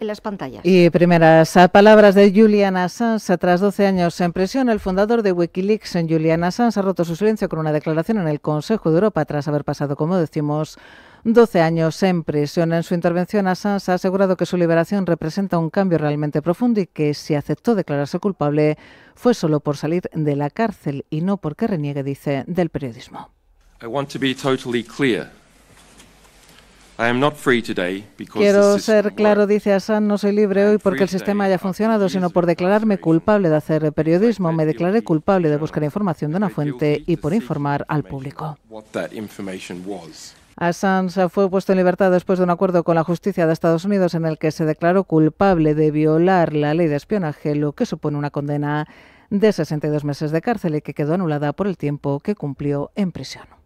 en las pantallas. Y primeras palabras de Julian Assange. Tras 12 años en prisión, el fundador de Wikileaks, Julian Assange, ha roto su silencio con una declaración en el Consejo de Europa tras haber pasado, como decimos, 12 años en prisión. En su intervención, Assange ha asegurado que su liberación representa un cambio realmente profundo y que si aceptó declararse culpable fue solo por salir de la cárcel y no porque reniegue, dice, del periodismo. Quiero ser claro, dice Assange, no soy libre hoy porque el sistema haya funcionado, sino por declararme culpable de hacer periodismo. Me declaré culpable de buscar información de una fuente y por informar al público. Assange fue puesto en libertad después de un acuerdo con la justicia de Estados Unidos en el que se declaró culpable de violar la ley de espionaje, lo que supone una condena de 62 meses de cárcel y que quedó anulada por el tiempo que cumplió en prisión.